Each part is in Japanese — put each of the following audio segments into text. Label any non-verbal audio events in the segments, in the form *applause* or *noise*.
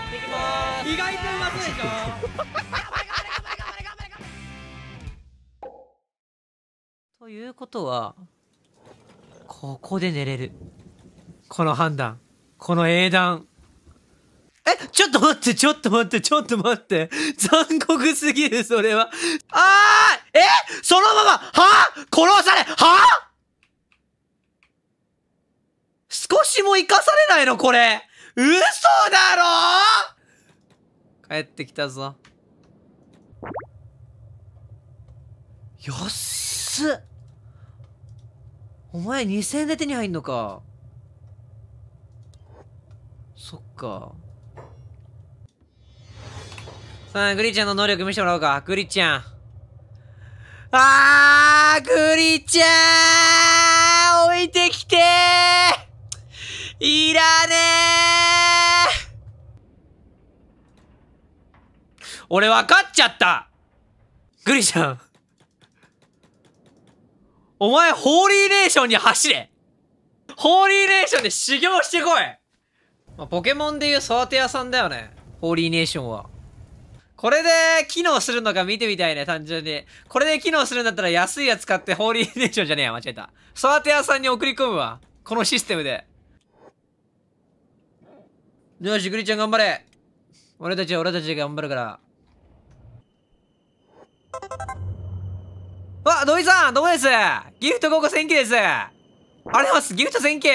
っていきます意外とうまそうでしょ *laughs* ということはここで寝れるこの判断この英断えちょっと待ってちょっと待ってちょっと待って残酷すぎるそれはあーえそのままは殺されは少しも生かされないのこれ嘘だろ帰ってきたぞ。よっすお前2000円で手に入んのか。そっか。さあ、グリちゃんの能力見せてもらおうか。グリちゃん。あー、グリちゃん置いてきていらねえ俺分かっちゃったグリちゃん。お前、ホーリーネーションに走れホーリーネーションで修行してこい、まあ、ポケモンでいう育て屋さんだよね。ホーリーネーションは。これで機能するのか見てみたいね、単純に。これで機能するんだったら安いやつ買ってホーリーネーションじゃねえや、間違えた。育て屋さんに送り込むわ。このシステムで。よし、グリちゃん頑張れ。俺たちは俺たちで頑張るから。わ、土井さん、どうもです。ギフト5個1000機です。ありがとうございます。ギフト1000機。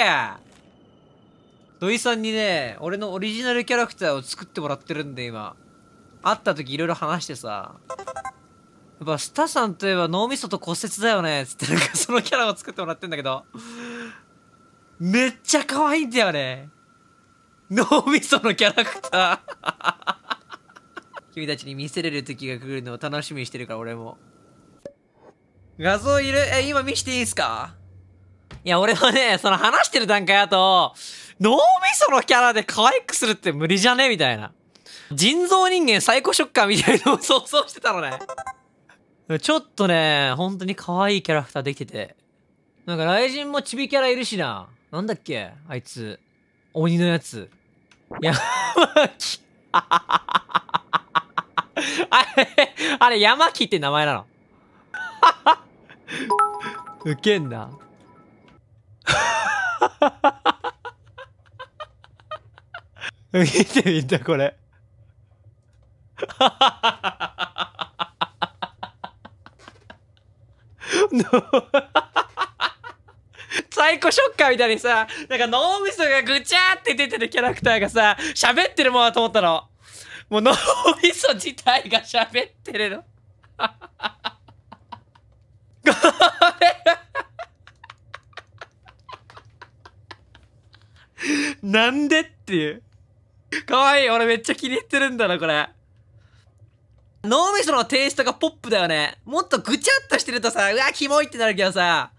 土井さんにね、俺のオリジナルキャラクターを作ってもらってるんで、今。会った時いろいろ話してさ。やっぱ、スタさんといえば脳みそと骨折だよね、つってなんかそのキャラを作ってもらってんだけど。めっちゃ可愛いんだよね。脳みそのキャラクター君たちに見せれる時が来るのを楽しみにしてるから俺も画像いるえ今見していいんすかいや俺はねその話してる段階だと脳みそのキャラで可愛くするって無理じゃねみたいな人造人間サイコショッカーみたいのを想像してたのねちょっとね本当に可愛いキャラクターできててなんか雷神もチビキャラいるしななんだっけあいつ鬼のやつやばきあははははあれ、山木って名前なの。*laughs* ウケんな。見てみた、これ。サイコショッカーみたいにさ、なんか脳みそがぐちゃって出てるキャラクターがさ、喋ってるもんだと思ったの。もう脳みそ自体が喋ってるの。なんでっていう。かわいい。俺めっちゃ気に入ってるんだな、これ。脳みそのテイストがポップだよね。もっとぐちゃっとしてるとさ、うわ、キモいってなるけどさ。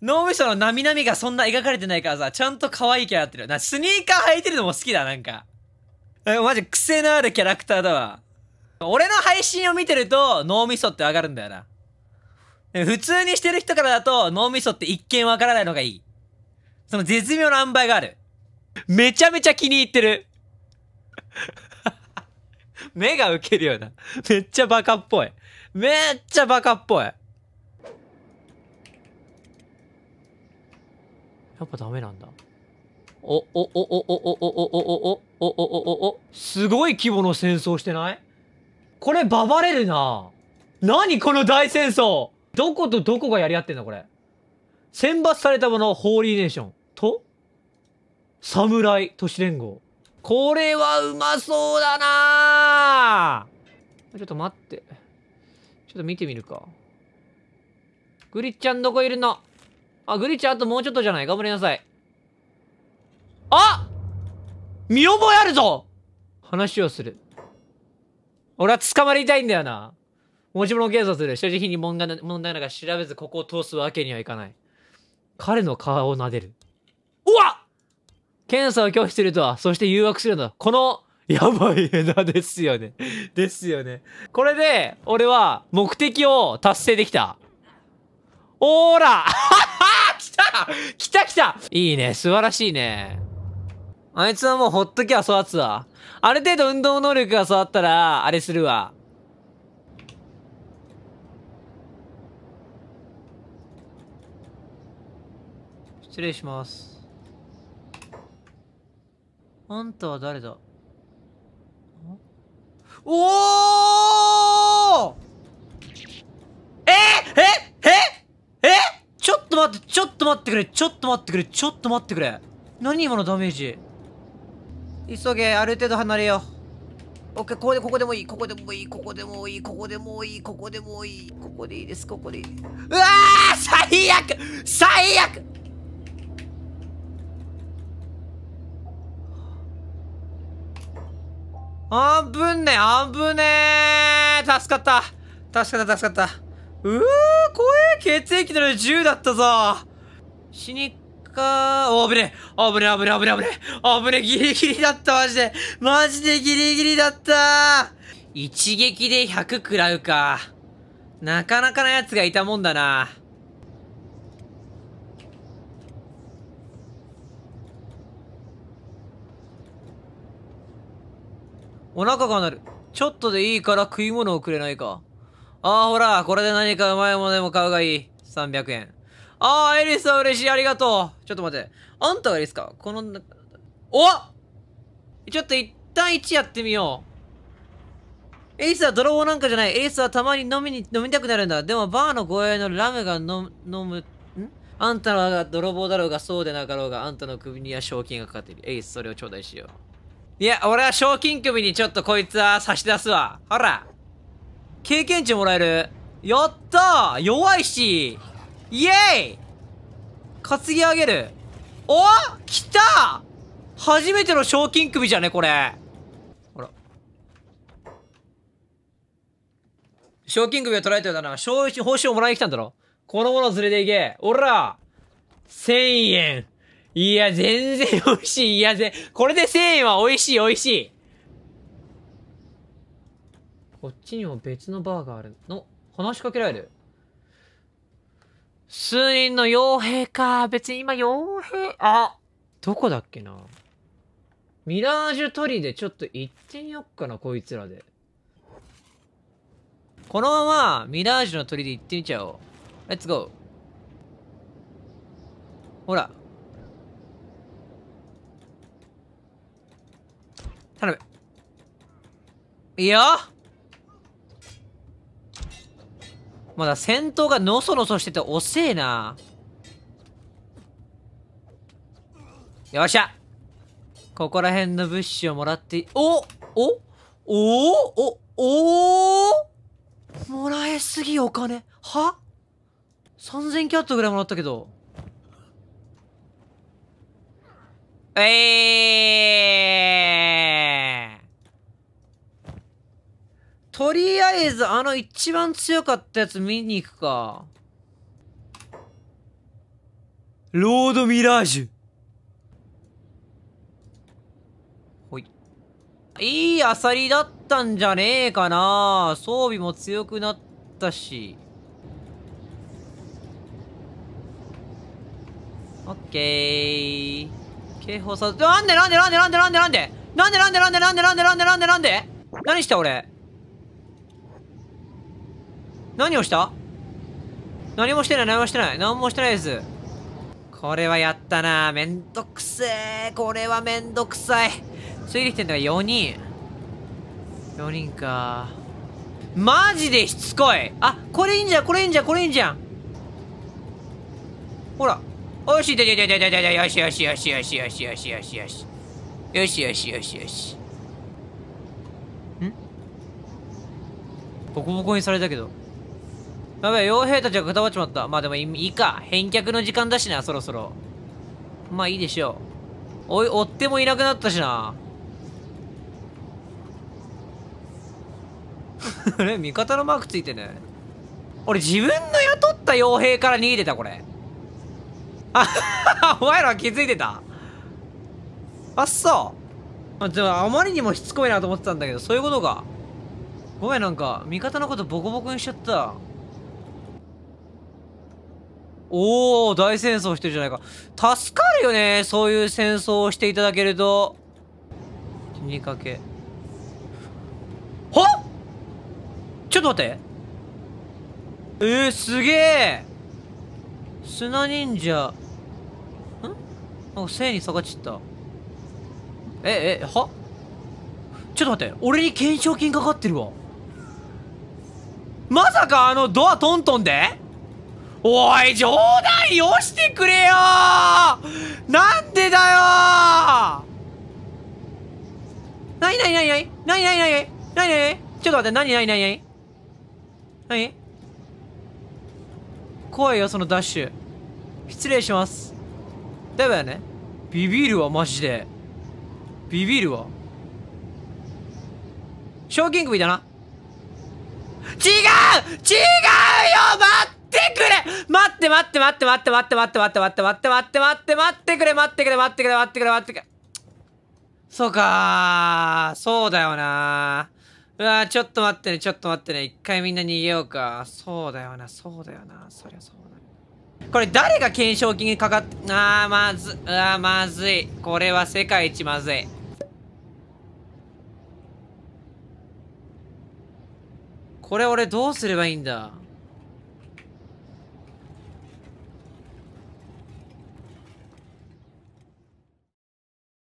脳みそのなみなみがそんな描かれてないからさ、ちゃんと可愛いキャラってる。な、スニーカー履いてるのも好きだ、なんか。え、マジ癖のあるキャラクターだわ。俺の配信を見てると脳みそって上がるんだよな。普通にしてる人からだと脳みそって一見わからないのがいい。その絶妙な塩梅がある。めちゃめちゃ気に入ってる。*laughs* 目がウケるような。めっちゃバカっぽい。めっちゃバカっぽい。やっぱダメなんだ。お、お、お、お、お、お、お、お、お、お、お、お、お、おおおすごい規模の戦争してないこれバばれるな何この大戦争どことどこがやり合ってんだこれ。選抜されたもの、ホーリーネーションと、侍都市連合。これはうまそうだなちょっと待って。ちょっと見てみるか。グリッちゃんどこいるのあ、グリッちゃんあともうちょっとじゃない頑張りなさい。あ見覚えあるぞ話をする。俺は捕まりたいんだよな。持ち物検査する。所持品に問題問題なんか調べずここを通すわけにはいかない。彼の顔を撫でる。うわ検査を拒否するとは、そして誘惑するのだ。この、やばい枝ですよね。ですよね。これで、俺は目的を達成できた。おーら *laughs* 来た来た来たいいね。素晴らしいね。あいつはもうほっときゃ育つわ。ある程度運動能力が育ったら、あれするわ。失礼します。あんたは誰だおおええええちょっと待って、ちょっと待ってくれ、ちょっと待ってくれ、ちょっと待ってくれ。何今のダメージ急げ、ある程度離れよう。オッケー、ここで、ここでもいい、ここでもいい、ここでもいい、ここでもいい、ここでもいい、ここでいいです、ここでいい。うわー最悪最悪あぶねあぶねー助かった助かった助かったうー怖え血液の銃10だったぞ死にかー。お、危ねえ。危ねえ、危ねえ、危ねえ、ギリギリだった、マジで。マジでギリギリだった一撃で100食らうか。なかなかな奴がいたもんだな。お腹が鳴る。ちょっとでいいから食い物をくれないか。ああ、ほら、これで何かうまいものでも買うがいい。300円。ああ、エリスさん嬉しい。ありがとう。ちょっと待って。あんたがエリスかこの、おちょっと一旦1やってみよう。エリスは泥棒なんかじゃない。エリスはたまに飲みに、飲みたくなるんだ。でも、バーの護衛のラムが飲む、んあんたが泥棒だろうが、そうでなかろうが、あんたの首には賞金がかかっている。エリス、それを頂戴しよう。いや、俺は賞金首にちょっとこいつは差し出すわ。ほら。経験値もらえる。やったー弱いしイエーイ担ぎ上げる。お来た初めての賞金首じゃね、これ。ほら。賞金首を取られてるだな。賞、報酬をもらいに来たんだろ。このもの連れていけ。おら千円。いや、全然美味しい。いや、ぜ、これで千円は美味しい、美味しい。こっちにも別のバーがあるの。話しかけられる。数人の傭兵か。別に今傭兵、あどこだっけな。ミラージュとりでちょっと行ってみよっかな、こいつらで。このまま、ミラージュのりで行ってみちゃおう。レッツゴー。ほら。頼む。いいよまだ戦闘がのそのそしてて遅えな。よっしゃここら辺の物資をもらって、おおおおおもらえすぎお金は ?3000 キャットぐらいもらったけど。えーとりあえず、あの一番強かったやつ見に行くか。ロードミラージュ。ほい。いいアサリだったんじゃねえかな装備も強くなったし。オッケー。警報さ、なんでなんでなんでなんでなんでなんでなんでなんでなんでなんでなんでなんでなんで何した俺何をした何もしてない、何もしてない。何もしてないです。これはやったなめんどくせえ。これはめんどくさい。きてんだが4人。4人か。マジでしつこい。あ、これいいんじゃん、これいいんじゃん、これいいんじゃん。ほら。よし、ででででででよしよしよしよしよしよしよしよし。よしよしよしよし。んボコボコにされたけど。やべえ、傭兵たちが固まっちまった。まあでもいいか。返却の時間だしな、そろそろ。まあいいでしょう。おい、追ってもいなくなったしな。あ *laughs* れ味方のマークついてね。俺自分の雇った傭兵から逃げてた、これ。あお前ら気づいてたあっそう。でもあまりにもしつこいなと思ってたんだけど、そういうことか。ごめん、なんか、味方のことボコボコにしちゃった。おお大戦争してるじゃないか。助かるよね。そういう戦争をしていただけると。死にかけ。はっちょっと待って。えー、すげえ砂忍者。んなせかに下がっちった。え、え、はちょっと待って。俺に懸賞金かかってるわ。まさかあのドアトントンでおい、冗談よしてくれよなんでだよなになになになになになになになになにちょっと待って、なになになになになに怖いよ、そのダッシュ。失礼します。だよね。ビビるわ、マジで。ビビるわ。賞金首だな。違う違うよ待ってってくれ待って待って待って待って待って待って待って待って待って待って待ってくれ待ってくれ待ってくれ待ってくれ待ってくれそうかそうだよなうわちょっと待ってねちょっと待ってね一回みんな逃げようかそうだよなそうだよなそりゃそうだこれ誰が懸賞金にかかってあーまずうわまずいこれは世界一まずいこれ俺どうすればいいんだ